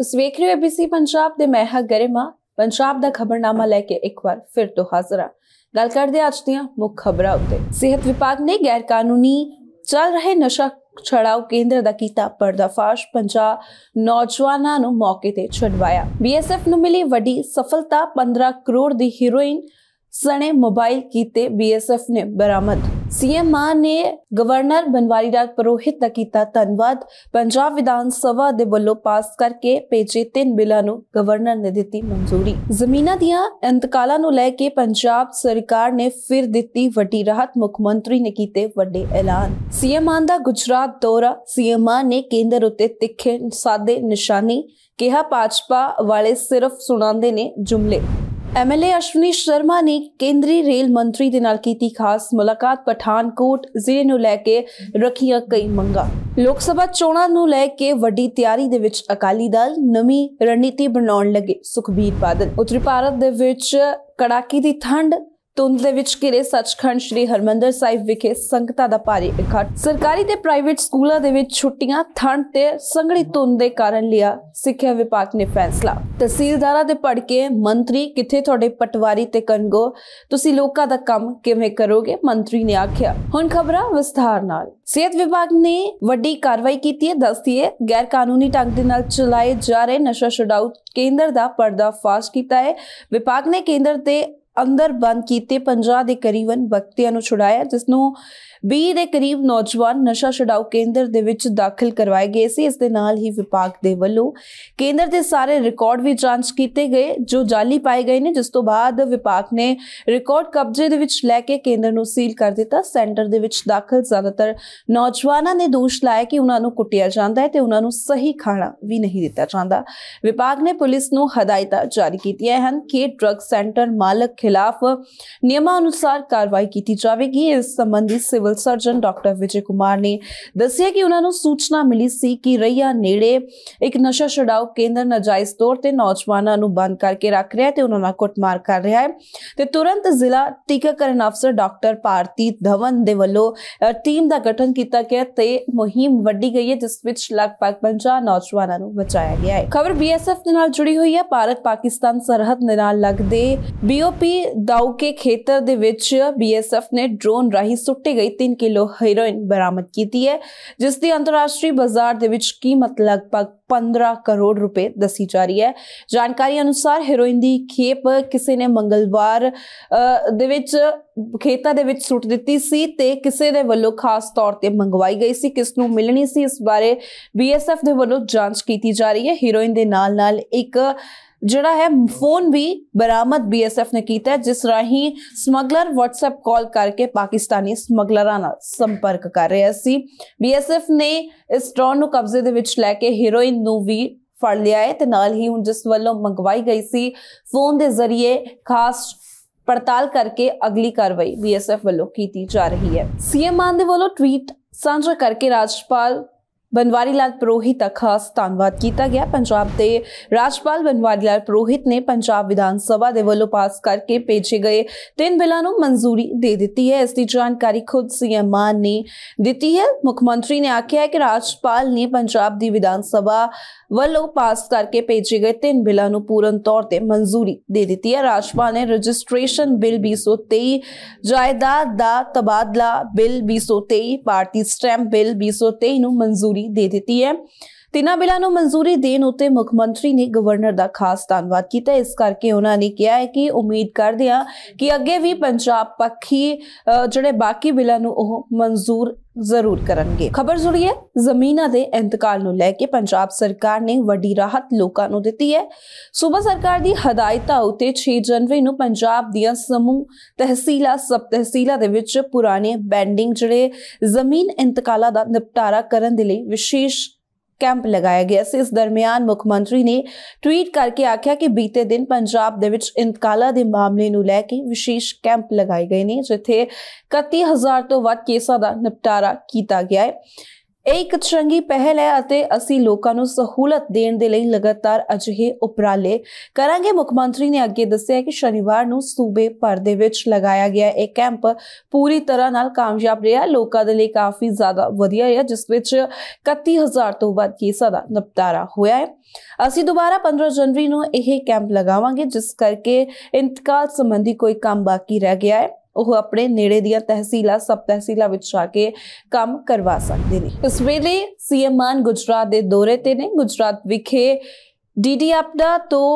ਤੁਸੀਂ ਵੇਖ ਰਹੇ ਹੋ ABC ਪੰਜਾਬ ਦੇ ਮੈਂ ਹਾਂ ਗਰਿਮਾ ਪੰਜਾਬ ਦਾ ਖਬਰਨਾਮਾ ਲੈ ਕੇ ਇੱਕ ਵਾਰ ਫਿਰ ਤੋਂ ਹਾਜ਼ਰ ਗੱਲ ਕਰਦੇ ਅੱਜ ਦੀਆਂ ਮੁੱਖ ਖਬਰਾਂ ਉੱਤੇ ਸਿਹਤ ਵਿਭਾਗ ਨੇ ਗੈਰ ਕਾਨੂੰਨੀ ਚੱਲ ਰਹੇ ਨਸ਼ਾ ਛੜਾਓ ਕੇਂਦਰ ਦਾ ਕੀਤਾ ਪਰਦਾਫਾਸ਼ ਪੰਜਾਬ ਨੌਜਵਾਨਾਂ ਨੂੰ ਮੌਕੇ ਤੇ ਛੁਡਵਾਇਆ ਬੀਐਸਐਫ ਨੂੰ ਮਿਲੀ ਵੱਡੀ ਸਫਲਤਾ 15 ਕਰੋੜ ਦੀ ਹੀਰੋਇਨ ਸਣੇ ਮੋਬਾਈਲ ਕੀਤੇ ਬੀਐਸਐਫ ਨੇ ਬਰਾਮਦ ਸੀਐਮ ਮਾਨ ਨੇ ਗਵਰਨਰ ਬਨਵਾਰੀ ਲਾਲ ਪੁਰੋਹਿਤ ਦਾ ਕੀਤਾ ਧੰਨਵਾਦ ਪੰਜਾਬ ਵਿਧਾਨ ਸਭਾ ਦੇ ਵੱਲੋਂ ਪਾਸ ਕਰਕੇ ਪੇਜੇ ਤਿੰਨ ਬਿੱਲਾਂ ਨੂੰ ਗਵਰਨਰ ਨੇ ਦਿੱਤੀ ਮਨਜ਼ੂਰੀ ਜ਼ਮੀਨਾਂ ਦੀਆਂ ਇੰਤਕਾਲਾਂ ਨੂੰ ਲੈ ਕੇ ਪੰਜਾਬ ਸਰਕਾਰ ਨੇ ਫਿਰ ਦਿੱਤੀ ਵੱਡੀ ਰਾਹਤ ਮੁੱਖ ਮੰਤਰੀ ਨੇ ਕੀਤੇ ਵੱਡੇ ਐਲਾਨ ਸੀਐਮ ਮਾਨ ਦਾ ਗੁਜਰਾਤ ਦੌਰਾ ਸੀਐਮ ਮਾਨ ਨੇ ਕੇਂਦਰ ਉੱਤੇ ਤਿੱਖੇ ਸਾਦੇ ਨਿਸ਼ਾਨੇ ਕਿਹਾ ਭਾਜਪਾ ਵਾਲੇ ਸਿਰਫ ਸੁਣਾਉਂਦੇ ਨੇ ਜੁਮਲੇ ਐਮਐਲਏ ਅਸ਼ਵਨੀ ਸ਼ਰਮਾ ਨੇ ਕੇਂਦਰੀ ਰੇਲ ਮੰਤਰੀ ਦੇ ਨਾਲ ਕੀਤੀ ਖਾਸ ਮੁਲਾਕਾਤ ਪਠਾਨਕੋਟ ਜ਼ਿਲ੍ਹੇ ਨੂੰ ਲੈ ਕੇ ਰੱਖੀਆਂ ਕਈ ਮੰਗਾਂ ਲੋਕ ਸਭਾ ਚੋਣਾਂ ਨੂੰ ਲੈ ਕੇ ਵੱਡੀ ਤਿਆਰੀ ਦੇ ਵਿੱਚ ਅਕਾਲੀ ਦਲ ਨਵੀਂ ਰਣਨੀਤੀ ਬਣਾਉਣ ਲੱਗੇ ਸੁਖਬੀਰ ਬਾਦਲ ਉੱਤਰੀ ਭਾਰਤ ਦੇ ਵਿੱਚ ਕੜਾਕੀ ਦੀ ਠੰਡ ਤੁੰਦ ਦੇ ਵਿੱਚ ਕਿਰੇ ਸੱਚਖੰਡ ਸ੍ਰੀ ਹਰਮੰਦਰ ਸਾਹਿਬ ਵਿਖੇ ਸੰਗਤਾਂ ਦਾ ਭਾਰੀ ਇਕੱਠ ਸਰਕਾਰੀ ਤੇ ਪ੍ਰਾਈਵੇਟ ਸਕੂਲਾਂ ਦੇ ਵਿੱਚ ਛੁੱਟੀਆਂ ਠੰਡ ਤੇ ਸੰਘਣੀ ਤੁੰਦ ਦੇ ਕਾਰਨ ਲਿਆ ਸਿੱਖਿਆ ਵਿਭਾਗ ਨੇ ਫੈਸਲਾ ਤਹਿਸੀਲਦਾਰਾਂ ਦੇ ਪੜਕੇ ਮੰਤਰੀ ਕਿੱਥੇ ਤੁਹਾਡੇ ਪਟਵਾਰੀ ਤੇ ਕੰਗੋ ਤੁਸੀਂ ਲੋਕਾਂ ਦਾ ਕੰਮ ਕਿਵੇਂ ਕਰੋਗੇ ਮੰਤਰੀ ਨੇ ਆਖਿਆ ਹੁਣ ਖਬਰਾਂ ਵਿਸਥਾਰ ਨਾਲ ਸਿਹਤ ਵਿਭਾਗ ਨੇ ਵੱਡੀ ਕਾਰਵਾਈ ਕੀਤੀ ਹੈ ਦੱਸਦੀਏ ਗੈਰ ਕਾਨੂੰਨੀ ਢੰਗ ਦੇ ਨਾਲ ਚਲਾਏ ਜਾ ਰਹੇ ਨਸ਼ਾ ਛੁਡਾਊ ਕੇਂਦਰ ਦਾ ਪਰਦਾ ਫਾਸ਼ ਕੀਤਾ ਹੈ ਵਿਭਾਗ ਨੇ ਕੇਂਦਰ ਤੇ ਅੰਦਰ ਬੰਦ ਕੀਤੇ 50 ਦੇ ਕਰੀਬਨ ਬਕਤੀਆਂ ਨੂੰ ਛੁਡਾਇਆ ਜਿਸ ਨੂੰ 20 ਦੇ ਕਰੀਬ ਨੌਜਵਾਨ ਨਸ਼ਾ ਛਡਾਊ ਕੇਂਦਰ ਦੇ ਵਿੱਚ ਦਾਖਲ ਕਰਵਾਏ ਗਏ ਸੀ ਇਸ ਦੇ ਨਾਲ ਹੀ ਵਿਭਾਗ ਦੇ ਵੱਲੋਂ ਕੇਂਦਰ ਦੇ ਸਾਰੇ ਰਿਕਾਰਡ ਵੀ ਜਾਂਚ ਕੀਤੇ ਗਏ ਜੋ ਜਾਲੀ ਪਾਏ ਗਏ ਨੇ ਜਿਸ ਤੋਂ ਬਾਅਦ ਵਿਭਾਗ ਨੇ ਰਿਕਾਰਡ ਕਬਜ਼ੇ ਦੇ ਵਿੱਚ ਲੈ ਕੇ ਕੇਂਦਰ ਨੂੰ ਸੀਲ ਕਰ ਦਿੱਤਾ ਸੈਂਟਰ ਦੇ ਵਿੱਚ ਦਾਖਲ ਜ਼ਿਆਦਾਤਰ ਨੌਜਵਾਨਾਂ ਨੇ ਦੋਸ਼ ਲਾਇਆ ਕਿ ਉਹਨਾਂ ਨੂੰ ਕੁੱਟਿਆ ਜਾਂਦਾ ਹੈ ਤੇ ਉਹਨਾਂ ਨੂੰ ਸਹੀ ਖਾਣਾ ਵੀ ਨਹੀਂ ਦਿੱਤਾ ਜਾਂਦਾ ਵਿਭਾਗ ਨੇ ਪੁਲਿਸ ਨੂੰ ਹਦਾਇਤਾਂ ਜਾਰੀ ਕੀਤੀਆਂ ਹਨ ਕਿ ਡਰੱਗ ਸੈਂਟਰ ਮਾਲਕ ਖਿਲਾਫ ਨਿਯਮਾਂ ਅਨੁਸਾਰ ਕਾਰਵਾਈ ਕੀਤੀ ਜਾਵੇਗੀ ਇਸ ਸੰਬੰਧੀ civil civil surgeon doctor Vijay Kumar ਨੇ ਦੱਸਿਆ ਕਿ ਉਹਨਾਂ ਨੂੰ ਸੂਚਨਾ ਮਿਲੀ ਸੀ ਕਿ ਰਈਆ ਨੇੜੇ ਇੱਕ ਨਸ਼ਾ ਛਡਾਓ ਕੇਂਦਰ ਨਜਾਇਜ਼ ਤੌਰ ਤੇ ਨੌਜਵਾਨਾਂ ਨੂੰ ਬੰਦ ਕਰਕੇ ਰੱਖ ਰਿਹਾ ਹੈ ਤੇ ਉਹਨਾਂ ਨਾਲ ਕੁੱਟਮਾਰ ਕਰ ਰਿਹਾ ਹੈ ਤੇ ਤੁਰੰਤ ਜ਼ਿਲ੍ਹਾ ਟੀਕਾਕਰਨ ਅਫਸਰ ਡਾਕਟਰ ਭਾਰਤੀ ਧਵਨ ਦੇ ਵੱਲੋਂ ਟੀਮ ਦਾ ਗਠਨ ਕੀਤਾ ਗਿਆ ਤੇ ਮੁਹਿੰਮ ਵੱਡੀ ਗਈ ਹੈ ਜਿਸ ਵਿੱਚ ਲਗਭਗ 50 ਨੌਜਵਾਨਾਂ ਨੂੰ ਬਚਾਇਆ ਗਿਆ ਹੈ ਖਬਰ ਬੀਐਸਐਫ ਦੇ ਨਾਲ ਜੁੜੀ ਹੋਈ ਹੈ ਭਾਰਤ ਪਾਕਿਸਤਾਨ ਸਰਹੱਦ ਦੇ ਨਾਲ ਲੱਗਦੇ ਬੀਓਪੀ ਦਾਉਕੇ ਖੇਤਰ ਦੇ ਵਿੱਚ ਬੀਐਸਐਫ ਨੇ ਡਰੋਨ ਰਾਹੀਂ ਸੁੱਟੀ ਗਈ 3 ਕਿਲੋ ਹੈਰੋਇਨ ਬਰਾਮਦ ਕੀਤੀ ਹੈ ਜਿਸ ਦੀ ਅੰਤਰਰਾਸ਼ਟਰੀ ਬਾਜ਼ਾਰ ਦੇ ਵਿੱਚ ਕੀਮਤ ਲਗਭਗ 15 ਕਰੋੜ ਰੁਪਏ ਦੱਸੀ ਜਾ ਰਹੀ ਹੈ ਜਾਣਕਾਰੀ ਅਨੁਸਾਰ ਹੈਰੋਇਨ ਦੀ ਖੇਪ ਕਿਸੇ ਨੇ ਮੰਗਲਵਾਰ ਦੇ ਵਿੱਚ ਖੇਤਾਂ ਦੇ ਵਿੱਚ ਸੁੱਟ ਦਿੱਤੀ ਸੀ ਤੇ ਕਿਸੇ ਦੇ ਵੱਲੋਂ ਖਾਸ ਤੌਰ ਤੇ ਮੰਗਵਾਈ ਗਈ ਸੀ ਕਿਸ ਨੂੰ ਮਿਲਣੀ ਸੀ ਇਸ ਬਾਰੇ ਬੀਐਸਐਫ ਦੇ ਵੱਲੋਂ ਜਾਂਚ ਕੀਤੀ ਜਾ ਰਹੀ ਹੈ ਹੈਰੋਇਨ ਦੇ ਨਾਲ ਨਾਲ ਇੱਕ ਜਿਹੜਾ ਹੈ ਫੋਨ ਵੀ ਬਰਾਮਦ ਬੀਐਸਐਫ ਨੇ ਕੀਤਾ ਜਿਸ ਰਾਹੀਂ ਸਮਗਲਰ WhatsApp ਕਾਲ ਕਰਕੇ ਪਾਕਿਸਤਾਨੀ ਸਮਗਲਰਾਂ ਨਾਲ ਸੰਪਰਕ ਕਰ ਰਿਹਾ ਸੀ ਬੀਐਸਐਫ ਨੇ ਇਸ ਡਰੋਨ ਨੂੰ ਕਬਜ਼ੇ ਦੇ ਵਿੱਚ ਲੈ ਕੇ ਹੀਰੋਇਨ ਨੂੰ ਵੀ ਫੜ ਲਿਆ ਹੈ ਤੇ ਨਾਲ ਹੀ ਹੁਣ ਜਿਸ ਵੱਲੋਂ ਮੰਗਵਾਈ ਗਈ ਸੀ ਫੋਨ ਦੇ ਜ਼ਰੀਏ ਖਾਸ ਪੜਤਾਲ ਕਰਕੇ ਅਗਲੀ ਕਾਰਵਾਈ ਬੀਐਸਐਫ ਵੱਲੋਂ ਕੀਤੀ ਜਾ ਰਹੀ ਹੈ ਸੀਐਮ ਆਂਦੇ ਦੇ ਵੱਲੋਂ ਟਵੀਟ ਸਾਂਝਾ ਕਰਕੇ ਰਾਜਪਾਲ ਬਨਵਾਰੀ ਲਾਲ ਪ੍ਰੋਹਿਤ ਦਾ ਖਾਸ ਧੰਨਵਾਦ ਕੀਤਾ ਗਿਆ ਪੰਜਾਬ ਦੇ ਰਾਜਪਾਲ ਬਨਵਾਰੀ ਲਾਲ ਪ੍ਰੋਹਿਤ ਨੇ ਪੰਜਾਬ ਵਿਧਾਨ ਸਭਾ ਦੇ ਵੱਲੋਂ ਪਾਸ ਕਰਕੇ ਭੇਜੇ ਗਏ ਤਿੰਨ ਬਿੱਲਾਂ ਨੂੰ ਮਨਜ਼ੂਰੀ ਦੇ ਦਿੱਤੀ ਹੈ ਇਸ ਦੀ ਜਾਣਕਾਰੀ ਖੁਦ ਸੀਐਮ ਮਾਨ ਨੇ ਦਿੱਤੀ ਹੈ ਮੁੱਖ ਮੰਤਰੀ ਨੇ ਆਖਿਆ ਹੈ ਕਿ ਰਾਜਪਾਲ ਨੇ ਪੰਜਾਬ ਦੀ ਵਿਧਾਨ ਸਭਾ ਵੱਲੋਂ ਪਾਸ ਕਰਕੇ ਭੇਜੇ ਗਏ ਤਿੰਨ ਬਿੱਲਾਂ ਨੂੰ ਪੂਰਨ ਤੌਰ ਤੇ ਮਨਜ਼ੂਰੀ ਦੇ ਦਿੱਤੀ ਹੈ ਰਾਜਪਾਲ ਨੇ ਰਜਿਸਟ੍ਰੇਸ਼ਨ ਬਿੱਲ 2023 ਜਾਇਦਾਦ ਦਾ ਤਬਾਦਲਾ ਬਿੱਲ 2023 ਪਾਰਟੀ ਸਟੈਂਪ ਬਿੱਲ 2023 ਨੂੰ ਮਨਜ਼ੂਰੀ ਵੀ ਦੇ ਦਿੱਤੀ ਹੈ ਤਿੰਨਾਂ ਬਿੱਲਾਂ ਨੂੰ ਮਨਜ਼ੂਰੀ ਦੇਣ ਉਤੇ ਮੁੱਖ ਮੰਤਰੀ ਨੇ ਗਵਰਨਰ ਦਾ ਖਾਸ ਧੰਨਵਾਦ ਕੀਤਾ ਇਸ ਕਰਕੇ ਉਹਨਾਂ ਨੇ ਕਿਹਾ ਹੈ ਕਿ ਉਮੀਦ ਕਰਦੇ ਹਾਂ ਕਿ ਅੱਗੇ ਵੀ ਪੰਜਾਬ ਪੱਖੀ ਜਿਹੜੇ ਬਾਕੀ ਬਿੱਲਾਂ ਨੂੰ ਉਹ ਮਨਜ਼ੂਰ ਜ਼ਰੂਰ ਕਰਨਗੇ ਖਬਰ ਜੁੜੀਏ ਜ਼ਮੀਨਾਂ ਦੇ ਇੰਤਕਾਲ ਨੂੰ ਲੈ ਕੇ ਪੰਜਾਬ ਸਰਕਾਰ ਨੇ ਵੱਡੀ ਰਾਹਤ ਲੋਕਾਂ ਨੂੰ ਦਿੱਤੀ ਹੈ ਸੂਬਾ ਸਰਕਾਰ ਦੀ ਹਦਾਇਤਾਂ ਉਤੇ 6 ਜਨਵਰੀ ਨੂੰ ਪੰਜਾਬ ਦੀਆਂ ਸਮੂਹ ਤਹਿਸੀਲਾਂ ਸਬ ਤਹਿਸੀਲਾਂ ਦੇ ਵਿੱਚ ਪੁਰਾਣੇ ਬੈਂਡਿੰਗ ਜਿਹੜੇ ਜ਼ਮੀਨ ਇੰਤਕਾਲਾਂ ਦਾ ਨਿਪਟਾਰਾ ਕਰਨ ਦੇ ਲਈ ਵਿਸ਼ੇਸ਼ ਕੈਂਪ ਲਗਾਇਆ ਗਿਆ ਸੀ ਇਸ ਦਰਮਿਆਨ ਮੁੱਖ ਮੰਤਰੀ ਨੇ ਟਵੀਟ ਕਰਕੇ ਆਖਿਆ ਕਿ ਬੀਤੇ ਦਿਨ ਪੰਜਾਬ ਦੇ ਵਿੱਚ ਇੰਤਕਾਲਾ ਦੇ ਮਾਮਲੇ ਨੂੰ ਲੈ ਕੇ ਵਿਸ਼ੇਸ਼ ਕੈਂਪ ਲਗਾਏ ਗਏ ਨੇ ਜਿੱਥੇ 31000 ਤੋਂ ਵੱਧ ਕੇਸਾਂ ਦਾ ਨਿਪਟਾਰਾ ਕੀਤਾ ਗਿਆ ਹੈ ਇਹ ਇੱਕ ਚੰਗੀ ਪਹਿਲ ਹੈ ਅਤੇ ਅਸੀਂ ਲੋਕਾਂ ਨੂੰ ਸਹੂਲਤ ਦੇਣ ਦੇ ਲਈ ਲਗਾਤਾਰ ਅਜਿਹੇ ਉਪਰਾਲੇ ਕਰਾਂਗੇ ਮੁੱਖ ਮੰਤਰੀ ਨੇ ਅੱਗੇ ਦੱਸਿਆ ਕਿ ਸ਼ਨੀਵਾਰ ਨੂੰ ਸੂਬੇ ਭਰ ਦੇ ਵਿੱਚ ਲਗਾਇਆ ਗਿਆ ਇਹ ਕੈਂਪ ਪੂਰੀ ਤਰ੍ਹਾਂ ਨਾਲ ਕਾਮਯਾਬ ਰਿਹਾ ਲੋਕਾਂ ਦੇ ਲਈ ਕਾਫੀ ਜ਼ਿਆਦਾ ਵਧੀਆ ਰਿਹਾ ਜਿਸ ਵਿੱਚ 31000 ਤੋਂ ਵੱਧ ਕੇਸਾਂ ਦਾ ਨਿਪਟਾਰਾ ਹੋਇਆ ਹੈ ਅਸੀਂ ਦੁਬਾਰਾ 15 ਜਨਵਰੀ ਨੂੰ ਇਹ ਕੈਂਪ ਲਗਾਵਾਂਗੇ ਜਿਸ ਕਰਕੇ ਇੰਤਕਾਲ ਸੰਬੰਧੀ ਕੋਈ ਕੰਮ ਬਾਕੀ ਰਹਿ ਗਿਆ ਹੈ ਉਹ ਆਪਣੇ ਨੇੜੇ ਦੀਆਂ ਤਹਿਸੀਲਾਂ ਸਬ ਤਹਿਸੀਲਾਂ ਵਿੱਚ ਜਾ ਕੇ ਕੰਮ ਕਰਵਾ ਸਕਦੇ ਨੇ ਇਸ ਵੇਲੇ ਸੀਐਮ ਮਾਨ ਗੁਜਰਾਤ ਦੇ ਦੌਰੇ ਤੇ ਨੇ ਗੁਜਰਾਤ ਵਿਖੇ ਡੀਡੀ ਆਪਦਾ ਤੋਂ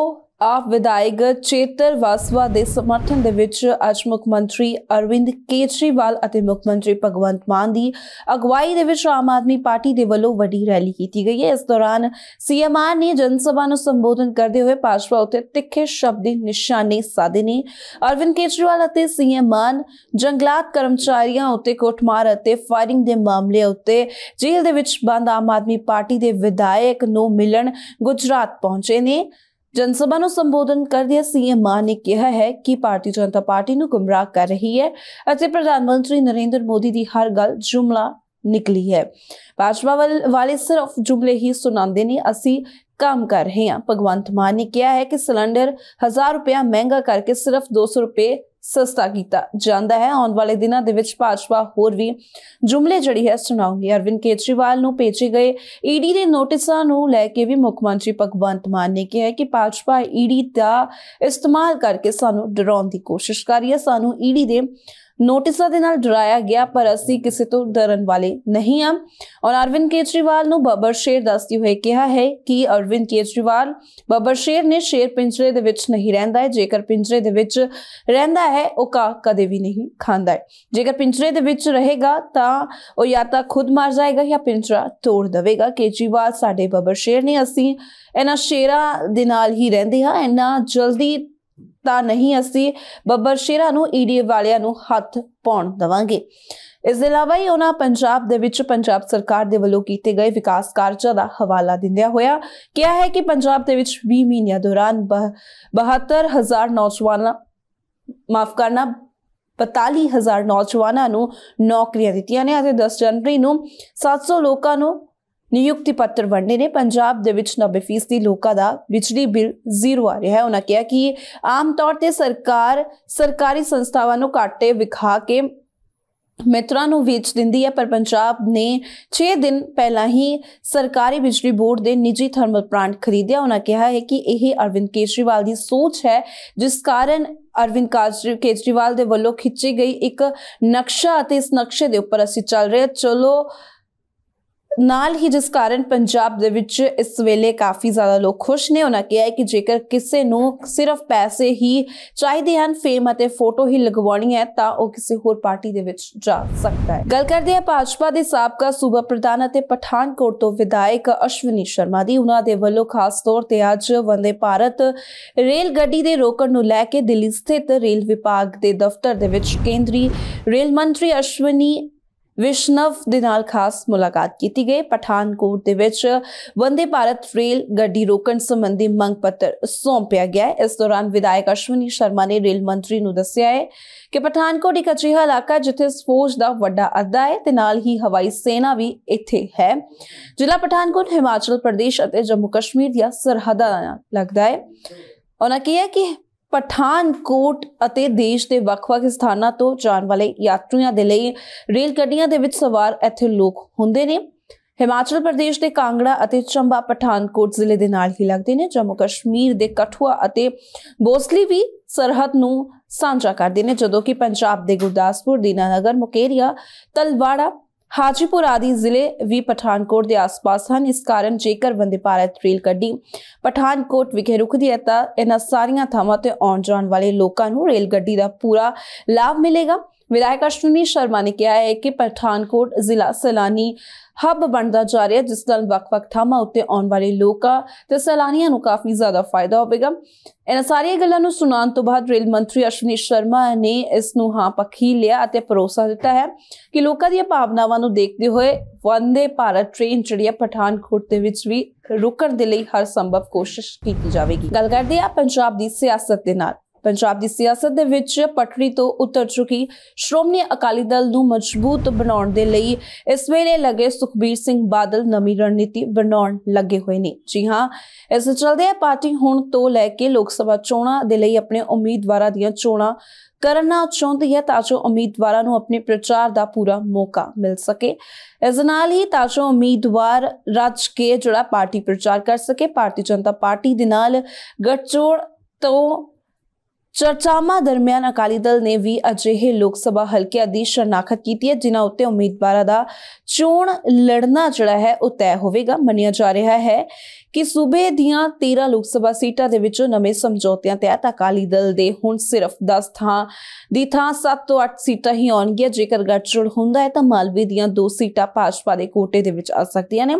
ਆਪ ਵਿਧਾਇਕ ਚੇਤਰ ਵਾਸਵਾ ਦੇ ਸਮਰਥਨ ਦੇ ਵਿੱਚ ਅੱਜ ਮੁੱਖ ਮੰਤਰੀ ਅਰਵਿੰਦ ਕੇਜਰੀਵਾਲ ਅਤੇ ਮੁੱਖ ਮੰਤਰੀ ਭਗਵੰਤ ਮਾਨ ਦੀ ਅਗਵਾਈ ਦੇ ਵਿੱਚ ਆਮ ਆਦਮੀ ਪਾਰਟੀ ਦੇ ਵੱਲੋਂ ਵੱਡੀ ਰੈਲੀ ਕੀਤੀ ਗਈ ਹੈ ਇਸ ਦੌਰਾਨ ਸੀਐਮ ਆਰ ਨੇ ਜਨ ਸਭਾ ਨੂੰ ਸੰਬੋਧਨ ਕਰਦੇ ਹੋਏ ਪਾਸਵਾ ਉੱਤੇ ਤਿੱਖੇ ਸ਼ਬਦੀ ਨਿਸ਼ਾਨੇ ਸਾਧੇ ਨੇ ਅਰਵਿੰਦ ਕੇਜਰੀਵਾਲ ਅਤੇ ਸੀਐਮ ਮਾਨ ਜੰਗਲਾਤ ਕਰਮਚਾਰੀਆਂ ਉੱਤੇ ਕੋਟਮਾਰ ਅਤੇ ਫਾਇਰਿੰਗ ਦੇ ਮਾਮਲੇ ਉੱਤੇ ਜੇਲ੍ਹ ਦੇ ਵਿੱਚ ਬੰਦ ਆਮ ਆਦਮੀ ਪਾਰਟੀ ਦੇ ਵਿਧਾਇਕ ਨੂੰ ਮਿਲਣ ਗੁਜਰਾਤ ਪਹੁੰਚੇ ਨੇ ਜਨਸਭਾ ਨੂੰ ਸੰਬੋਧਨ ਕਰਦਿਆਂ ਸੀਐਮ ਮਾਨ ਨੇ ਕਿਹਾ ਹੈ ਕਿ ਭਾਰਤੀ ਜਨਤਾ ਪਾਰਟੀ ਨੂੰ ਗੁੰਮਰਾਹ ਕਰ ਰਹੀ ਹੈ ਅਤੇ ਪ੍ਰਧਾਨ ਮੰਤਰੀ ਨਰਿੰਦਰ ਮੋਦੀ ਦੀ ਹਰ ਗੱਲ ਜੁਮਲਾ ਨਿਕਲੀ ਹੈ ਭਾਜਪਾ ਵਾਲੇ ਸਿਰਫ ਜੁਮਲੇ ਹੀ ਸੁਣਾਉਂਦੇ ਨੇ ਅਸੀਂ ਕੰਮ ਕਰ ਰਹੇ ਹਾਂ ਭਗਵੰਤ ਮਾਨ ਨੇ ਕਿਹਾ ਹੈ ਕਿ ਸਿਲੰਡਰ 1000 ਰੁਪਏ ਮਹਿੰਗਾ ਕਰਕੇ ਸਿਰਫ 200 ਰੁਪਏ ਸਸਤਾ ਕੀਤਾ ਜਾਂਦਾ ਹੈ ਆਉਣ ਵਾਲੇ ਦਿਨਾਂ ਦੇ ਵਿੱਚ ਭਾਜਪਾ ਹੋਰ ਵੀ ਜੁਮਲੇ ਜੜੀ ਹੈ ਸੁਣਾਉਂਗੀ ਅਰਵਿੰਦ ਕੇਜਰੀਵਾਲ ਨੂੰ ਪੇਚੇ ਗਏ ਈਡੀ ਦੇ ਨੋਟਿਸਾਂ ਨੂੰ ਲੈ ਕੇ ਵੀ ਮੁੱਖ ਮੰਤਰੀ ਭਗਵੰਤ ਮਾਨ ਨੇ ਕਿਹਾ ਕਿ ਭਾਜਪਾ ਈਡੀ ਦਾ ਇਸਤੇਮਾਲ ਕਰਕੇ ਸਾਨੂੰ ਡਰਾਉਣ ਦੀ ਕੋਸ਼ਿਸ਼ ਕਰ ਰਹੀ ਹੈ ਸਾਨੂੰ ਈਡੀ ਦੇ ਨੋਟਿਸਾਂ ਦੇ ਨਾਲ ਡਰਾਇਆ ਗਿਆ ਪਰ ਅਸੀਂ ਕਿਸੇ ਤੋਂ ਡਰਨ ਵਾਲੇ ਨਹੀਂ ਆ ਔਰ ਅਰਵਿੰਦ ਕੇਜਰੀਵਾਲ ਨੂੰ ਬੱਬਰ ਸ਼ੇਰ ਦੱਸਦੀ ਹੋਏ ਕਿਹਾ ਹੈ ਕਿ ਅਰਵਿੰਦ ਕੇਜਰੀਵਾਲ ਬੱਬਰ ਸ਼ੇਰ ਨੇ ਸ਼ੇਰ ਪਿੰਜਰੇ ਦੇ ਵਿੱਚ ਨਹੀਂ ਰਹਿੰਦਾ ਹੈ ਜੇਕਰ ਪਿੰਜਰੇ ਦੇ ਵਿੱਚ ਰਹਿੰਦਾ ਹੈ ਉਹ ਕਾ ਕਦੇ ਵੀ ਨਹੀਂ ਖਾਂਦਾ ਹੈ ਜੇਕਰ ਪਿੰਜਰੇ ਦੇ ਵਿੱਚ ਰਹੇਗਾ ਤਾਂ ਉਹ ਜਾਂ ਤਾਂ ਖੁਦ ਮਰ ਜਾਏਗਾ ਜਾਂ ਪਿੰਜਰਾ ਤੋੜ ਦੇਵੇਗਾ ਕੇਜਰੀਵਾਲ ਸਾਡੇ ਬੱਬਰ ਸ਼ੇਰ ਨੇ ਅਸੀਂ ਇਹਨਾਂ ਸ਼ੇਰਾਂ ਦੇ ਨਾਲ ਹੀ ਰਹਿੰਦੇ ਹਾਂ ਇੰਨਾ ਜਲਦੀ ਤਾਂ ਨਹੀਂ ਅਸੀਂ ਬੱਬਰ ਸ਼ੇਰਾ ਨੂੰ ਈਡੀ e ਵਾਲਿਆਂ ਨੂੰ ਹੱਥ ਪਾਉਣ ਦਵਾਂਗੇ ਇਸ ਦੇ ਇਲਾਵਾ ਹੀ ਉਹਨਾਂ ਪੰਜਾਬ ਦੇ ਵਿੱਚ ਪੰਜਾਬ ਸਰਕਾਰ ਦੇ ਵੱਲੋਂ ਕੀਤੇ ਗਏ ਵਿਕਾਸ ਕਾਰਜਾਂ ਦਾ ਹਵਾਲਾ ਦਿੰਦਿਆਂ ਹੋਇਆ ਕਿਹਾ ਹੈ ਕਿ ਪੰਜਾਬ ਦੇ ਵਿੱਚ 20 ਮਹੀਨਿਆਂ ਦੌਰਾਨ 72000 ਨੌਜਵਾਨਾਂ ਮਾਫ ਕਰਨਾ 42000 ਨੌਜਵਾਨਾਂ ਨੂੰ ਨੌਕਰੀਆਂ ਦਿੱਤੀਆਂ ਨੇ ਅਤੇ 10 ਜਨਵਰੀ ਨੂੰ 700 ਲੋਕਾਂ ਨੂੰ ਨਿਯੁਕਤੀ ਪੱਤਰ ਵੰਡੇ ਨੇ ਪੰਜਾਬ ਦੇ ਵਿੱਚ 90% ਲੋਕਾਂ ਦਾ ਬਿਜਲੀ ਬਿੱਲ ਜ਼ੀਰੋ ਆ ਰਿਹਾ ਹੈ ਉਹਨਾਂ ਕਿਹਾ ਕਿ ਆਮ ਤੌਰ ਤੇ ਸਰਕਾਰ ਸਰਕਾਰੀ ਸੰਸਥਾਵਾਂ ਨੂੰ ਕਾਟੇ ਵਿਖਾ ਕੇ ਮਿੱਤਰਾਂ ਨੂੰ ਵੇਚ ਦਿੰਦੀ ਹੈ ਪਰ ਪੰਜਾਬ ਨੇ 6 ਦਿਨ ਪਹਿਲਾਂ ਹੀ ਸਰਕਾਰੀ ਬਿਜਲੀ ਬੋਰਡ ਦੇ ਨਿੱਜੀ ਥਰਮਲ ਪਲਾਂਟ ਖਰੀਦਿਆ ਉਹਨਾਂ ਕਿਹਾ ਹੈ ਕਿ ਇਹ ਅਰਵਿੰਦ ਕੇਜਰੀਵਾਲ ਦੀ ਸੋਚ ਹੈ ਜਿਸ ਕਾਰਨ ਅਰਵਿੰਦ ਕੇਜਰੀਵਾਲ ਦੇ ਵੱਲੋਂ ਖਿੱਚੀ ਗਈ ਇੱਕ ਨਕਸ਼ਾ ਅਤੇ ਇਸ ਨਕਸ਼ੇ ਦੇ ਉੱਪਰ ਅਸੀਂ ਚੱਲ ਰਹੇ ਚਲੋ ਨਾਲ ਹੀ ਜਿਸ ਕਾਰਨ ਪੰਜਾਬ ਦੇ ਵਿੱਚ ਇਸ ਵੇਲੇ ਕਾਫੀ ਜ਼ਿਆਦਾ ਲੋਕ ਖੁਸ਼ ਨੇ ਉਹਨਾਂ ਕਿਹਾ ਕਿ ਜੇਕਰ ਕਿਸੇ ਨੂੰ ਸਿਰਫ ਪੈਸੇ ਹੀ ਚਾਹੀਦੇ ਹਨ ਫੇਮ ਅਤੇ ਫੋਟੋ ਹੀ ਲਗਵਾਉਣੀ ਹੈ ਤਾਂ ਉਹ ਕਿਸੇ ਹੋਰ ਪਾਰਟੀ ਦੇ ਵਿੱਚ ਜਾ ਸਕਦਾ ਹੈ ਗੱਲ ਕਰਦੇ ਹਾਂ ਭਾਜਪਾ ਦੇ ਸਾਬਕਾ ਸੂਬਾ ਪ੍ਰਧਾਨ ਅਤੇ ਪਠਾਨਕੋਟ ਤੋਂ ਵਿਧਾਇਕ ਅਸ਼ਵਨੀ ਸ਼ਰਮਾ ਦੀ ਉਹਨਾਂ ਦੇ ਵੱਲੋਂ ਖਾਸ ਤੌਰ ਤੇ ਅੱਜ ਵੰਦੇ ਭਾਰਤ ਰੇਲ ਗੱਡੀ ਦੇ ਰੋਕਣ ਨੂੰ ਲੈ ਕੇ ਦਿੱਲੀ ਸਥਿਤ ਰੇਲ ਵਿਭਾਗ ਦੇ ਦਫ਼ਤਰ ਦੇ ਵਿੱਚ ਕੇਂਦਰੀ ਰੇਲ ਮੰਤਰੀ ਅਸ਼ਵਨੀ ਵਿਸ਼ਨਵ ਦੇ ਨਾਲ ਖਾਸ ਮੁਲਾਕਾਤ ਕੀਤੀ ਗਈ ਪਠਾਨਕੋਟ ਦੇ ਵਿੱਚ ਵੰਦੇ ਭਾਰਤ ਰੇਲ ਗੱਡੀ ਰੋਕਣ ਸੰਬੰਧੀ ਮੰਗ ਪੱਤਰ ਸੌਂਪਿਆ ਗਿਆ ਇਸ ਦੌਰਾਨ ਵਿਧਾਇਕ ਅਸ਼ਵਨੀ ਸ਼ਰਮਾ ਨੇ ਰੇਲ ਮੰਤਰੀ ਨੂੰ ਦੱਸਿਆ ਹੈ ਕਿ ਪਠਾਨਕੋਟ ਇੱਕ ਅਜਿਹਾ ਇਲਾਕਾ ਜਿੱਥੇ ਫੌਜ ਦਾ ਵੱਡਾ ਅੱਡਾ ਹੈ ਤੇ ਨਾਲ ਹੀ ਹਵਾਈ ਸੈਨਾ ਵੀ ਇੱਥੇ ਹੈ ਜ਼ਿਲ੍ਹਾ ਪਠਾਨਕੋਟ ਹਿਮਾਚਲ ਪ੍ਰਦੇਸ਼ ਅਤੇ ਜੰਮੂ ਕਸ਼ਮੀਰ ਦੀਆਂ ਸਰਹੱਦਾਂ ਲੱਗਦਾ ਹੈ ਉਹਨਾਂ ਕਿਹਾ ਕਿ ਪਠਾਨਕੋਟ ਅਤੇ ਦੇਸ਼ ਦੇ ਵੱਖ-ਵੱਖ ਸਥਾਨਾਂ ਤੋਂ ਜਾਣ ਵਾਲੇ ਯਾਤਰੀਆਂ ਦੇ ਲਈ ਰੇਲ ਗੱਡੀਆਂ ਦੇ ਵਿੱਚ ਸਵਾਰ ਇੱਥੇ ਲੋਕ ਹੁੰਦੇ ਨੇ ਹਿਮਾਚਲ ਪ੍ਰਦੇਸ਼ ਦੇ ਕਾਂਗੜਾ ਅਤੇ ਚੰਬਾ ਪਠਾਨਕੋਟ ਜ਼ਿਲ੍ਹੇ ਦੇ ਨਾਲ ਹੀ ਲੱਗਦੇ ਨੇ ਜੰਮੂ ਕਸ਼ਮੀਰ ਦੇ ਕਠੂਆ ਅਤੇ ਬੋਸਲੀ ਵੀ ਸਰਹੱਦ ਨੂੰ ਸਾਂਝਾ ਕਰਦੇ ਨੇ ਜਦੋਂ ਕਿ ਪੰਜਾਬ ਦੇ ਗੁਰਦਾਸਪੁਰ ਦੀਨਾਨਗਰ ਮੁਕੇਰੀਆ ਤਲਵਾੜਾ ਹਾਜੀਪੁਰ ਆਦੀ ਜ਼ਿਲ੍ਹੇ ਵੀ ਪਠਾਨਕੋਟ ਦੇ ਆਸ-ਪਾਸ ਹਨ ਇਸ ਕਾਰਨ ਜੇਕਰ ਵੰਦੇ ਭਾਰਤ ਰੇਲ ਗੱਡੀ ਪਠਾਨਕੋਟ ਵਿਖੇ ਰੁਕਦੀ ਹੈ ਤਾਂ ਇਹਨਾਂ ਸਾਰੀਆਂ ਥਾਵਾਂ ਤੇ ਆਉਣ ਜਾਣ ਵਾਲੇ ਲੋਕਾਂ ਨੂੰ ਰੇਲ ਗੱਡੀ ਦਾ ਪੂਰਾ ਲਾਭ ਮਿਲੇਗਾ ਵਿਧਾਇਕ ਅਸ਼ਵਨੀ ਸ਼ਰਮਾ ਨੇ ਕਿਹਾ ਹੈ ਕਿ ਪਠਾਨਕੋਟ ਜ਼ਿਲ੍ਹਾ ਸਲਾਨੀ ਹੱਬ ਬਣਦਾ ਜਾ ਰਿਹਾ ਜਿਸ ਨਾਲ ਵੱਖ-ਵੱਖ ਥਾਵਾਂ ਉੱਤੇ ਆਉਣ ਵਾਲੇ ਲੋਕਾਂ ਤੇ ਸੈਲਾਨੀਆਂ ਨੂੰ ਕਾਫੀ ਜ਼ਿਆਦਾ ਫਾਇਦਾ ਹੋਵੇਗਾ ਇਹਨਾਂ ਸਾਰੀਆਂ ਗੱਲਾਂ ਨੂੰ ਸੁਣਨ ਤੋਂ ਬਾਅਦ ਰੇਲ ਮੰਤਰੀ ਅਸ਼ਵਨੀ ਸ਼ਰਮਾ ਨੇ ਇਸ ਨੂੰ ਹਾਂ ਪੱਖੀ ਲਿਆ ਅਤੇ ਭਰੋਸਾ ਦਿੱਤਾ ਹੈ ਕਿ ਲੋਕਾਂ ਦੀਆਂ ਭਾਵਨਾਵਾਂ ਨੂੰ ਦੇਖਦੇ ਹੋਏ ਵੰਦੇ ਭਾਰਤ ਟ੍ਰੇਨ ਜਿਹੜੀ ਹੈ ਪਠਾਨਕੋਟ ਦੇ ਵਿੱਚ ਵੀ ਰੁਕਣ ਦੇ ਲਈ ਹਰ ਸੰਭਵ ਕੋਸ਼ਿਸ਼ ਕੀਤੀ ਜਾਵੇਗੀ ਗੱਲ ਕਰਦੇ ਆ ਪੰਜਾਬ ਦੀ ਸਿਆਸਤ ਦੇ ਨਾਲ ਪੰਜਾਬ ਦੀ ਸਿਆਸਤ ਦੇ ਵਿੱਚ ਪਟੜੀ ਤੋਂ ਉਤਰ ਚੁੱਕੀ ਸ਼੍ਰੋਮਣੀ ਅਕਾਲੀ ਦਲ ਨੂੰ ਮਜ਼ਬੂਤ ਬਣਾਉਣ ਦੇ ਲਈ ਇਸ ਵੇਲੇ ਲੱਗੇ ਸੁਖਬੀਰ ਸਿੰਘ ਬਾਦਲ ਨਵੀਂ ਰਣਨੀਤੀ ਬਣਾਉਣ ਲੱਗੇ ਹੋਏ ਨੇ ਜੀ ਹਾਂ ਇਸ ਚਲਦੇ ਪਾਰਟੀ ਹੁਣ ਤੋਂ ਲੈ ਕੇ ਲੋਕ ਸਭਾ ਚੋਣਾਂ ਦੇ ਲਈ ਆਪਣੇ ਉਮੀਦਵਾਰਾਂ ਦੀਆਂ ਚੋਣਾਂ ਕਰਨਾ ਚਾਹੁੰਦੀ ਹੈ ਤਾਂ ਜੋ ਉਮੀਦਵਾਰਾਂ ਨੂੰ ਆਪਣੇ ਪ੍ਰਚਾਰ ਦਾ ਪੂਰਾ ਮੌਕਾ ਮਿਲ ਸਕੇ ਇਸ ਨਾਲ ਹੀ ਤਾਂ ਜੋ ਉਮੀਦਵਾਰ ਰਾਜ ਕੇ ਜਿਹੜਾ ਪਾਰਟੀ ਪ੍ਰਚਾਰ ਕਰ ਸਕੇ ਭਾਰਤੀ ਜਨਤਾ ਪਾਰਟੀ ਦੇ ਨਾਲ ਗੱਠਜੋੜ ਤੋਂ ਚਰਚਾਵਾਂ ਦਰਮਿਆਨ ਅਕਾਲੀ ਦਲ ਨੇ ਵੀ ਅਜਿਹੇ ਲੋਕ ਸਭਾ ਹਲਕਿਆਂ ਦੀ ਸ਼ਨਾਖਤ ਕੀਤੀ ਹੈ ਜਿਨ੍ਹਾਂ ਉੱਤੇ ਉਮੀਦਵਾਰਾਂ ਦਾ ਚੋਣ ਲੜਨਾ ਜਿਹੜਾ ਹੈ ਉਹ ਤੈਅ ਹੋਵੇਗਾ ਮੰਨਿਆ ਜਾ ਰਿਹਾ ਹੈ ਕਿ ਸੂਬੇ ਦੀਆਂ 13 ਲੋਕ ਸਭਾ ਸੀਟਾਂ ਦੇ ਵਿੱਚੋਂ ਨਵੇਂ ਸਮਝੌਤਿਆਂ ਤਹਿਤ ਅਕਾਲੀ ਦਲ ਦੇ ਹੁਣ ਸਿਰਫ 10 ਥਾਂ ਦੀ ਥਾਂ 7 ਤੋਂ 8 ਸੀਟਾਂ ਹੀ ਆਉਣਗੀਆਂ ਜੇਕਰ ਗੱਠਜੋੜ ਹੁੰਦਾ ਹੈ ਤਾਂ ਮਾਲਵੇ ਦੀਆਂ ਦੋ ਸੀਟਾਂ ਭਾਜਪਾ ਦੇ ਕੋਟੇ ਦੇ ਵਿੱਚ ਆ ਸਕਦੀਆਂ ਨੇ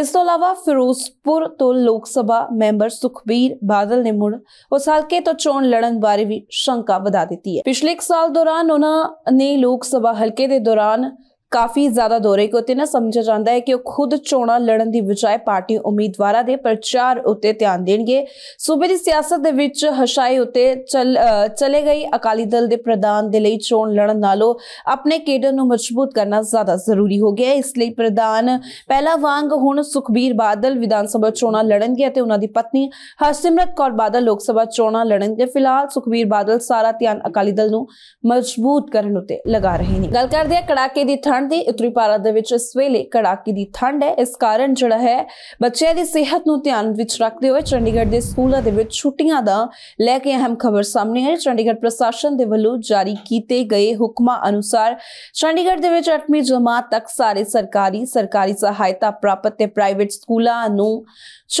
ਇਸ ਤੋਂ ਇਲਾਵਾ ਫਿਰੋਜ਼ਪੁਰ ਤੋਂ ਲੋਕ ਸਭਾ ਮੈਂਬਰ ਸੁਖਬੀਰ ਬਾਦਲ ਨੇ ਮੁੜ ਉਸ ਹਲਕੇ ਤੋਂ ਚੋਣ ਲੜਨ ਬਾਰੇ ਵੀ ਸ਼ੰਕਾ ਵਧਾ ਦਿੱਤੀ ਹੈ ਪਿਛਲੇ ਸਾਲ ਦੌਰਾਨ ਉਹਨਾਂ ਨੇ ਲੋਕ ਸਭਾ ਹਲਕੇ ਦੇ ਦੌਰਾਨ ਕਾਫੀ ਜ਼ਿਆਦਾ ਦੌਰੇ ਕੋਤੇ ਨਾ ਸਮਝਿਆ ਜਾਂਦਾ ਹੈ ਕਿ ਉਹ ਖੁਦ ਚੋਣਾ ਲੜਨ ਦੀ ਬਜਾਏ ਪਾਰਟੀ ਉਮੀਦਵਾਰਾਂ ਦੇ ਪ੍ਰਚਾਰ ਉੱਤੇ ਧਿਆਨ ਦੇਣਗੇ ਸੂਬੇ ਦੀ ਸਿਆਸਤ ਦੇ ਵਿੱਚ ਹਸ਼ਾਈ ਉੱਤੇ ਚਲੇ ਗਈ ਅਕਾਲੀ ਦਲ ਦੇ ਪ੍ਰਧਾਨ ਦੇ ਲਈ ਚੋਣ ਲੜਨ ਨਾਲੋਂ ਆਪਣੇ ਕੇਡਰ ਨੂੰ ਮਜ਼ਬੂਤ ਕਰਨਾ ਜ਼ਿਆਦਾ ਜ਼ਰੂਰੀ ਹੋ ਗਿਆ ਇਸ ਲਈ ਪ੍ਰਧਾਨ ਪਹਿਲਾ ਵਾਂਗ ਹੁਣ ਸੁਖਬੀਰ ਬਾਦਲ ਵਿਧਾਨ ਸਭਾ ਚੋਣਾਂ ਲੜਨਗੇ ਅਤੇ ਉਹਨਾਂ ਦੀ ਪਤਨੀ ਹਰਸਿਮਰਤ ਕੌਰ ਬਾਦਲ ਲੋਕ ਸਭਾ ਚੋਣਾਂ ਲੜਨਗੇ ਫਿਲਹਾਲ ਸੁਖਬੀਰ ਬਾਦਲ ਸਾਰਾ ਧਿਆਨ ਅਕਾਲੀ ਦਲ ਨੂੰ ਮਜ਼ਬੂਤ ਕਰਨ ਉੱਤੇ ਲਗਾ ਰਹੇ ਨੇ ਗੱਲ ਕਰਦੇ ਆ ਕੜਾਕੇ ਦੀ ਠੰਡ ਠੰਡ ਦੇ ਉੱਤਰੀ ਭਾਰਤ ਦੇ ਵਿੱਚ ਇਸ ਵੇਲੇ ਕੜਾਕੀ ਦੀ ਠੰਡ ਹੈ ਇਸ ਕਾਰਨ ਜਿਹੜਾ ਹੈ ਬੱਚਿਆਂ ਦੀ ਸਿਹਤ ਨੂੰ ਧਿਆਨ ਵਿੱਚ ਰੱਖਦੇ ਹੋਏ ਚੰਡੀਗੜ੍ਹ ਦੇ ਸਕੂਲਾਂ ਦੇ ਵਿੱਚ ਛੁੱਟੀਆਂ ਦਾ ਲੈ ਕੇ ਅਹਿਮ ਖਬਰ ਸਾਹਮਣੇ ਹੈ ਚੰਡੀਗੜ੍ਹ ਪ੍ਰਸ਼ਾਸਨ ਦੇ ਵੱਲੋਂ ਜਾਰੀ ਕੀਤੇ ਗਏ ਹੁਕਮਾਂ ਅਨੁਸਾਰ ਚੰਡੀਗੜ੍ਹ ਦੇ ਵਿੱਚ 8ਵੀਂ ਜਮਾਤ ਤੱਕ ਸਾਰੇ ਸਰਕਾਰੀ ਸਰਕਾਰੀ ਸਹਾਇਤਾ ਪ੍ਰਾਪਤ ਤੇ ਪ੍ਰਾਈਵੇਟ ਸਕੂਲਾਂ ਨੂੰ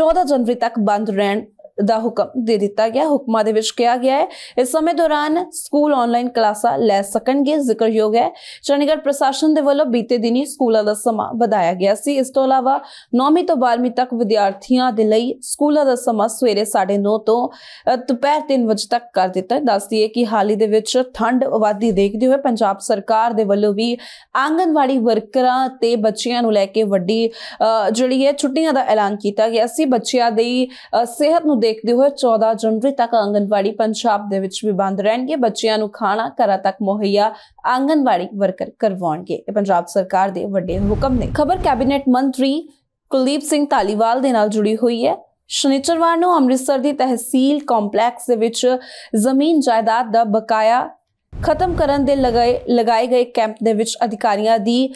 14 ਜਨਵਰੀ ਤੱਕ ਬੰਦ ਰਹਿਣ ਦਾ ਹੁਕਮ ਦੇ ਦਿੱਤਾ ਗਿਆ ਹੁਕਮਾਂ ਦੇ ਵਿੱਚ ਕਿਹਾ ਗਿਆ ਹੈ ਇਸ ਸਮੇਂ ਦੌਰਾਨ ਸਕੂਲ ਆਨਲਾਈਨ ਕਲਾਸਾਂ ਲੈ ਸਕਣਗੇ ਜ਼ਿਕਰਯੋਗ ਹੈ ਚੰਡੀਗੜ੍ਹ ਪ੍ਰਸ਼ਾਸਨ ਦੇ ਵੱਲੋਂ ਬੀਤੇ ਦਿਨੀ ਸਕੂਲਾਂ ਦਾ ਸਮਾਂ ਵਧਾਇਆ ਗਿਆ ਸੀ ਇਸ ਤੋਂ ਇਲਾਵਾ 9ਵੀਂ ਤੋਂ 12ਵੀਂ ਤੱਕ ਵਿਦਿਆਰਥੀਆਂ ਦੇ ਲਈ ਸਕੂਲਾਂ ਦਾ ਸਮਾਂ ਸਵੇਰੇ 9:30 ਤੋਂ ਦੁਪਹਿਰ 3 ਵਜੇ ਤੱਕ ਕਰ ਦਿੱਤਾ ਦੱਸਦੀ ਹੈ ਕਿ ਹਾਲ ਹੀ ਦੇ ਵਿੱਚ ਠੰਡ ਵਾਧੀ ਦੇਖਦੇ ਹੋਏ ਪੰਜਾਬ ਸਰਕਾਰ ਦੇ ਵੱਲੋਂ ਵੀ ਆਂਗਨਵਾੜੀ ਵਰਕਰਾਂ ਤੇ ਬੱਚਿਆਂ ਨੂੰ ਲੈ ਕੇ ਵੱਡੀ ਜਿਹੜੀ ਹੈ ਛੁੱਟੀਆਂ ਦਾ ਐਲਾਨ ਕੀਤਾ ਗਿਆ ਸੀ ਬੱਚਿਆਂ ਦੀ ਸਿਹਤ ਨੂੰ ਦੇਖਦੇ ਹੋਏ 14 ਜਨਵਰੀ ਤੱਕ ਆਂਗਨਵਾੜੀ ਪੰਜਾਬ ਦੇ ਵਿੱਚ ਵੀ ਬੰਦ ਰਹਿਣਗੇ ਬੱਚਿਆਂ ਨੂੰ ਖਾਣਾ ਘਰਾਂ ਤੱਕ ਮੁਹੱਈਆ ਆਂਗਨਵਾੜੀ ਵਰਕਰ ਕਰਵਾਉਣਗੇ ਇਹ ਪੰਜਾਬ ਸਰਕਾਰ ਦੇ ਵੱਡੇ ਹੁਕਮ ਨੇ ਖਬਰ ਕੈਬਨਿਟ ਮੰਤਰੀ ਕੁਲਦੀਪ ਸਿੰਘ ਤਾਲੀਵਾਲ ਦੇ ਨਾਲ ਜੁੜੀ ਹੋਈ ਹੈ ਸ਼ਨੀਚਰਵਾਰ ਨੂੰ ਅੰਮ੍ਰਿਤਸਰ ਦੀ ਤਹਿਸੀਲ ਕੰਪਲੈਕਸ ਦੇ ਵਿੱਚ ਜ਼ਮੀਨ ਜਾਇਦਾਦ ਦਾ ਬਕਾਇਆ ਖਤਮ ਕਰਨ ਦੇ ਲਗਾਏ ਲਗਾਏ ਗਏ ਕੈਂਪ ਦੇ ਵਿੱਚ ਅਧਿਕਾਰੀਆਂ ਦੀ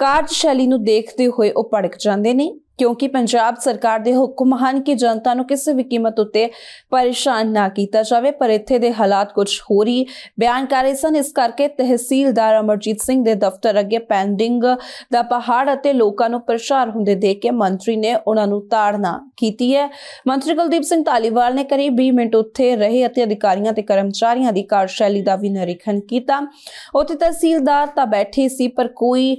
ਕਾਰਜਸ਼ੈਲੀ ਨੂੰ ਦੇਖਦੇ ਹੋਏ ਉਹ ਭੜਕ ਜਾਂਦੇ ਨੇ ਕਿਉਂਕਿ ਪੰਜਾਬ ਸਰਕਾਰ ਦੇ ਹੁਕਮ ਹਨ ਕਿ ਜਨਤਾ ਨੂੰ ਕਿਸੇ ਵੀ ਕੀਮਤ ਉੱਤੇ ਪਰੇਸ਼ਾਨ ਨਾ ਕੀਤਾ ਜਾਵੇ ਪਰ ਇੱਥੇ ਦੇ ਹਾਲਾਤ ਕੁਝ ਹੋਰ ਹੀ ਬਿਆਨ ਸਨ ਇਸ ਕਰਕੇ ਤਹਿਸੀਲਦਾਰ ਅਮਰਜੀਤ ਸਿੰਘ ਦੇ ਦਫ਼ਤਰ ਅੱਗੇ ਪੈਂਡਿੰਗ ਦਾ ਪਹਾੜ ਅਤੇ ਲੋਕਾਂ ਨੂੰ ਪ੍ਰਸ਼ਾਰ ਹੁੰਦੇ ਦੇਖ ਕੇ ਮੰਤਰੀ ਨੇ ਉਹਨਾਂ ਨੂੰ ਤਾੜਨਾ ਕੀਤੀ ਹੈ ਮੰਤਰੀ ਕੁਲਦੀਪ ਸਿੰਘ ਢਾਲੀਵਾਲ ਨੇ ਕਰੀਬ 20 ਮਿੰਟ ਉੱਥੇ ਰਹੇ ਅਤੇ ਅਧਿਕਾਰੀਆਂ ਤੇ ਕਰਮਚਾਰੀਆਂ ਦੀ ਕਾਰਜਸ਼ੈਲੀ ਦਾ ਵੀ ਨਿਰੀਖਣ ਕੀਤਾ ਉੱਥੇ ਤਹਿਸੀਲਦਾਰ ਤਾਂ ਬੈਠੇ ਸੀ ਪਰ ਕੋਈ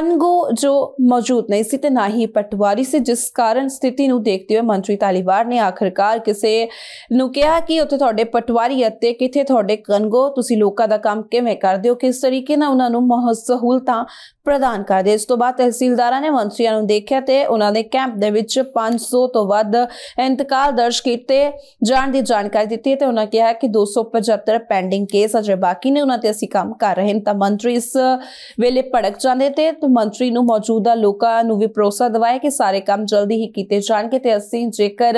ਜੋ ਮੌਜੂਦ ਨਹੀਂ ਸੀ ਤੇ ਨਾ ਹੀ ਪਟਵਾਰੀ ਸੀ ਜਿਸ ਕਾਰਨ ਸਥਿਤੀ ਨੂੰ ਦੇਖਦੇ ਹੋਏ ਮੰਤਰੀ ਤਾਲੀਵਾਰ ਨੇ ਆਖਰਕਾਰ ਕਿਸੇ ਨੂੰ ਕਿਹਾ ਕਿ ਉੱਥੇ ਤੁਹਾਡੇ ਪਟਵਾਰੀ ਅਤੇ ਕਿਥੇ ਤੁਹਾਡੇ ਕੰਗੋ ਤੁਸੀਂ ਲੋਕਾਂ ਦਾ ਕੰਮ ਕਿਵੇਂ ਕਰਦੇ ਹੋ ਕਿਸ ਤਰੀਕੇ ਨਾਲ ਉਹਨਾਂ ਨੂੰ ਮਹਸਹੂਲਤਾਂ ਪ੍ਰਦਾਨ ਕਰਦੇ ਇਸ ਤੋਂ ਬਾਅਦ ਤਹਿਸੀਲਦਾਰਾਂ ਨੇ ਮੰਤਰੀਆਂ ਨੂੰ ਦੇਖਿਆ ਤੇ ਉਹਨਾਂ ਦੇ ਕੈਂਪ ਦੇ ਵਿੱਚ 500 ਤੋਂ ਵੱਧ ਇੰਤਕਾਲ ਦਰਜ ਕੀਤੇ ਜਾਣ ਦੀ ਜਾਣਕਾਰੀ ਦਿੱਤੀ ਤੇ ਉਹਨਾਂ ਕਿਹਾ ਕਿ 275 ਪੈਂਡਿੰਗ ਕੇਸ ਅਜੇ ਬਾਕੀ ਨੇ ਉਹਨਾਂ ਤੇ ਅਸੀਂ ਕੰਮ ਕਰ ਰਹੇ ਹਾਂ ਤਾਂ ਮੰਤਰੀ ਇਸ ਵੇਲੇ ਭੜਕ ਜਾਂਦੇ ਤੇ ਸਿਹਤ ਮੰਤਰੀ ਨੂੰ ਮੌਜੂਦਾ ਲੋਕਾਂ ਨੂੰ ਵੀ ਪ੍ਰੋਸਾ ਦਵਾਇਆ ਕਿ ਸਾਰੇ ਕੰਮ ਜਲਦੀ ਹੀ ਕੀਤੇ ਜਾਣਗੇ ਤੇ ਅਸੀਂ ਜੇਕਰ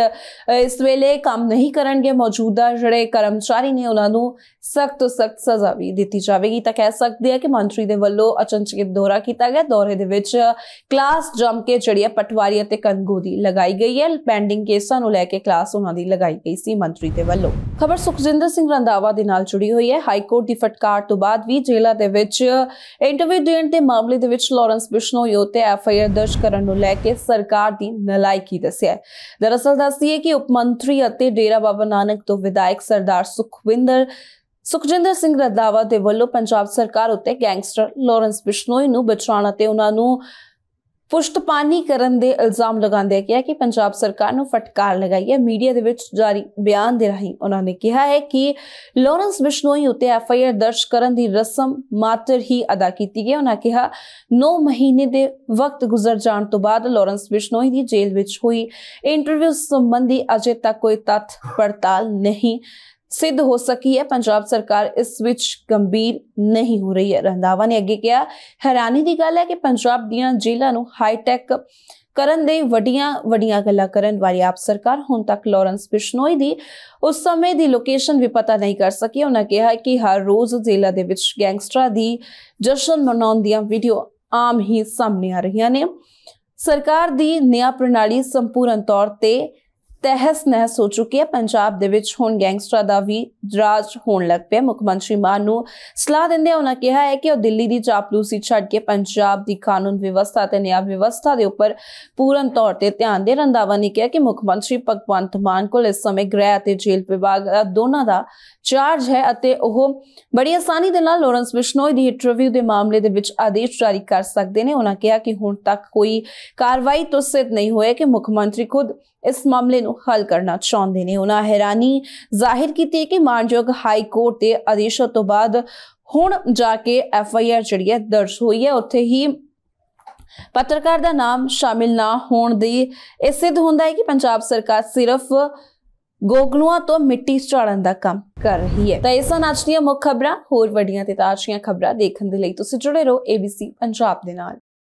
ਇਸ ਵੇਲੇ ਕੰਮ ਨਹੀਂ ਕਰਨਗੇ ਮੌਜੂਦਾ ਜਿਹੜੇ ਕਰਮਚਾਰੀ ਨੇ ਉਹਨਾਂ ਨੂੰ ਸਖਤ ਤੋਂ ਸਖਤ ਸਜ਼ਾ ਵੀ ਦਿੱਤੀ ਜਾਵੇਗੀ ਤਾਂ ਕਹਿ ਸਕਦੇ ਆ ਕਿ ਮੰਤਰੀ ਦੇ ਵੱਲੋਂ ਅਚਨਚੇਤ ਦੌਰਾ ਕੀਤਾ ਗਿਆ ਦੌਰੇ ਦੇ ਵਿੱਚ ਕਲਾਸ ਜੰਮ ਕੇ ਚੜੀਆ ਪਟਵਾਰੀ ਅਤੇ ਕੰਗੋਦੀ ਲਗਾਈ ਗਈ ਹੈ ਪੈਂਡਿੰਗ ਕੇਸਾਂ ਨੂੰ ਲੈ ਕੇ ਕਲਾਸ ਉਹਨਾਂ ਦੀ ਲਗਾਈ ਗਈ ਸੀ ਮੰਤਰੀ ਦੇ ਵੱਲੋਂ ਖਬਰ ਸੁਖਜਿੰਦਰ ਸਿੰਘ ਰੰਦਾਵਾ ਦੇ ਨਾਲ ਜੁੜੀ ਹੋਈ ਹੈ ਹਾਈ ਕੋਰਟ ਦੀ ਫਟਕਾਰ ਤੋਂ ਬਾਅਦ ਵੀ ਜੇਲਾ ਦੇ ਵਿੱਚ ਇੰਟਰਵਿਊ ਦੇਣ ਦੇ ਮਾਮਲੇ ਦੇ ਵਿੱਚ ਵਿੱਚ ਲਾਰੈਂਸ ਬਿਸ਼ਨੋਈ ਉਤੇ ਐਫਆਈਆਰ ਦਰਜ ਕਰਨ ਨੂੰ ਲੈ ਕੇ ਸਰਕਾਰ ਦੀ ਨਲਾਇਕੀ ਦੱਸਿਆ ਦਰਅਸਲ ਹੈ ਕਿ ਉਪ ਮੰਤਰੀ ਅਤੇ ਡੇਰਾ ਬਾਬਾ ਨਾਨਕ ਤੋਂ ਵਿਧਾਇਕ ਸਰਦਾਰ ਸੁਖਵਿੰਦਰ ਸੁਖਜਿੰਦਰ ਸਿੰਘ ਰਦਾਵਾ ਦੇ ਵੱਲੋਂ ਪੰਜਾਬ ਸਰਕਾਰ ਉਤੇ ਗੈਂਗਸਟਰ ਲਾਰੈਂਸ ਬਿਸ਼ਨੋਈ ਨੂੰ ਬਚਾਉਣ ਅਤੇ ਉਹਨਾਂ ਨੂੰ ਪੁਸ਼ਤਪਾਨੀ ਕਰਨ ਦੇ ਇਲਜ਼ਾਮ ਲਗਾਉਂਦੇ ਆ ਕਿ ਪੰਜਾਬ ਸਰਕਾਰ ਨੂੰ ਫਟਕਾਰ ਲਗਾਈ ਹੈ ਮੀਡੀਆ ਦੇ ਵਿੱਚ ਜਾਰੀ ਬਿਆਨ ਦੇ ਰਹੀ ਉਹਨਾਂ ਨੇ ਕਿਹਾ ਹੈ ਕਿ ਲੋਰੈਂਸ ਬਿਸ਼ਨੋਈ ਉਤੇ ਐਫ ਆਈ ਆਰ ਦਰਜ ਕਰਨ ਦੀ ਰਸਮ ਮਾਤਰ ਹੀ ਅਦਾ ਕੀਤੀ ਗਈ ਉਹਨਾਂ ਕਿਹਾ 9 ਮਹੀਨੇ ਦੇ ਵਕਤ ਗੁਜ਼ਰ ਜਾਣ ਤੋਂ ਬਾਅਦ ਲੋਰੈਂਸ ਬਿਸ਼ਨੋਈ ਦੀ ਜੇਲ੍ਹ ਵਿੱਚ ਹੋਈ ਇੰਟਰਵਿਊ ਸੰਬੰਧੀ ਅਜੇ ਤੱਕ ਕੋਈ ਤੱਥ ਪੜਤਾਲ ਨਹੀਂ ਸਿੱਧ ਹੋ ਸਕੀ ਹੈ ਪੰਜਾਬ ਸਰਕਾਰ ਇਸ ਵਿੱਚ ਗੰਭੀਰ ਨਹੀਂ ਹੋ ਰਹੀ ਹੈ ਰੰਧਾਵਾ ਨੇ ਅੱਗੇ ਕਿਹਾ ਹੈਰਾਨੀ ਦੀ ਗੱਲ ਹੈ ਕਿ ਪੰਜਾਬ ਦੀਆਂ ਜ਼ਿਲ੍ਹਾ ਨੂੰ ਹਾਈਟੈਕ ਕਰਨ ਦੇ ਵੱਡੀਆਂ ਵੱਡੀਆਂ ਗੱਲਾਂ ਕਰਨ ਵਾਲੀ ਆਪ ਸਰਕਾਰ ਹੁਣ ਤੱਕ ਲਾਰੈਂਸ ਬਿਸ਼ਨੋਈ ਦੀ ਉਸ ਸਮੇਂ ਦੀ ਲੋਕੇਸ਼ਨ ਵੀ ਪਤਾ ਨਹੀਂ ਕਰ ਸਕੀ ਉਹਨਾਂ ਕਿਹਾ ਕਿ ਹਰ ਰੋਜ਼ ਜ਼ਿਲ੍ਹਾ ਦੇ ਵਿੱਚ ਗੈਂਗਸਟਰਾਂ ਦੀ ਜਸ਼ਨ ਮਨਾਉਣ ਦੀਆਂ ਵੀਡੀਓ ਆਮ ਹੀ ਸਾਹਮਣੇ ਆ ਰਹੀਆਂ ਨੇ ਸਰਕਾਰ ਦੀ ਨਿਆ ਪ੍ਰਣਾਲੀ ਸੰਪੂਰਨ ਤੌਰ ਤੇ ਤਹਿਸ ਨਹਿਸ ਹੋ ਚੁੱਕੀ ਹੈ ਪੰਜਾਬ ਦੇ ਵਿੱਚ ਹੁਣ ਗੈਂਗਸਟਰਾਂ ਦਾ ਵੀ ਰਾਜ ਹੋਣ ਲੱਗ ਪਿਆ ਮੁੱਖ ਮੰਤਰੀ ਮਾਨ ਨੂੰ ਸਲਾਹ ਦਿੰਦੇ ਉਹਨਾਂ ਕਿਹਾ ਹੈ ਕਿ ਉਹ ਦਿੱਲੀ ਦੀ ਚਾਪਲੂਸੀ ਛੱਡ ਕੇ ਪੰਜਾਬ ਦੀ ਕਾਨੂੰਨ ਵਿਵਸਥਾ ਤੇ ਨਿਆਂ ਵਿਵਸਥਾ ਦੇ ਉੱਪਰ ਪੂਰਨ ਤੌਰ ਤੇ ਧਿਆਨ ਦੇ ਰੰਦਾਵਾ ਨੇ ਕਿਹਾ ਕਿ ਮੁੱਖ ਮੰਤਰੀ ਭਗਵੰਤ ਮਾਨ ਕੋਲ ਇਸ ਸਮੇਂ ਗ੍ਰਹਿ ਅਤੇ ਜੇਲ੍ਹ ਵਿਭਾਗ ਦਾ ਦੋਨਾਂ ਦਾ ਚਾਰਜ ਹੈ ਅਤੇ ਉਹ ਬੜੀ ਆਸਾਨੀ ਦੇ ਨਾਲ ਲੋਰੈਂਸ ਬਿਸ਼ਨੋਈ ਦੀ ਇੰਟਰਵਿਊ ਦੇ ਮਾਮਲੇ ਦੇ ਵਿੱਚ ਆਦੇਸ਼ ਜਾਰੀ ਕਰ ਸਕਦੇ ਨੇ ਉਹਨਾਂ ਕਿਹਾ ਕਿ ਹੁਣ ਤੱਕ ਕੋਈ ਕਾਰਵਾਈ ਤੋਂ ਸਿੱਧ ਨਹੀਂ ਹੋਇਆ ਕਿ ਮੁੱਖ ਮੰਤਰੀ ਖੁਦ ਇਸ ਮਾਮਲੇ ਨੂੰ ਹੱਲ ਕਰਨਾ ਚਾਹੁੰਦੇ ਨੇ ਉਹਨਾਂ ਹੈਰਾਨੀ ਜ਼ਾਹਿਰ ਕੀਤੀ ਕਿ ਮਾਨਯੋਗ ਹਾਈ ਕੋਰਟ ਦੇ ਆਦੇਸ਼ ਤੋਂ ਬਾਅਦ ਹੁਣ ਜਾ ਕੇ ਐਫ ਆਈ ਆਰ ਜਿਹੜੀ ਹੈ ਦਰਜ ਹੋਈ ਹੈ ਉੱਥੇ ਹੀ ਪੱਤਰਕਾਰ ਦਾ ਨਾਮ ਸ਼ਾਮਿਲ ਨਾ ਹੋਣ ਦੀ ਇਹ ਸਿੱਧ ਹੁੰਦਾ ਹੈ ਕਿ ਪੰਜਾਬ ਸਰਕਾਰ ਸਿਰਫ ਗੋਗਲੂਆਂ ਤੋਂ ਮਿੱਟੀ ਝਾੜਨ ਦਾ ਕੰਮ ਕਰ ਰਹੀ ਹੈ ਤਾਂ ਇਸ ਅੱਜ ਦੀਆਂ ਮੁੱਖ ਖਬਰਾਂ ਹੋਰ ਵੱਡੀਆਂ ਤੇ ਤਾਜ਼ੀਆਂ ਖਬਰਾਂ ਦੇਖਣ ਦੇ ਲਈ ਤੁਸੀਂ ਜੁੜੇ ਰਹੋ ABC ਪੰਜਾਬ ਦੇ ਨਾਲ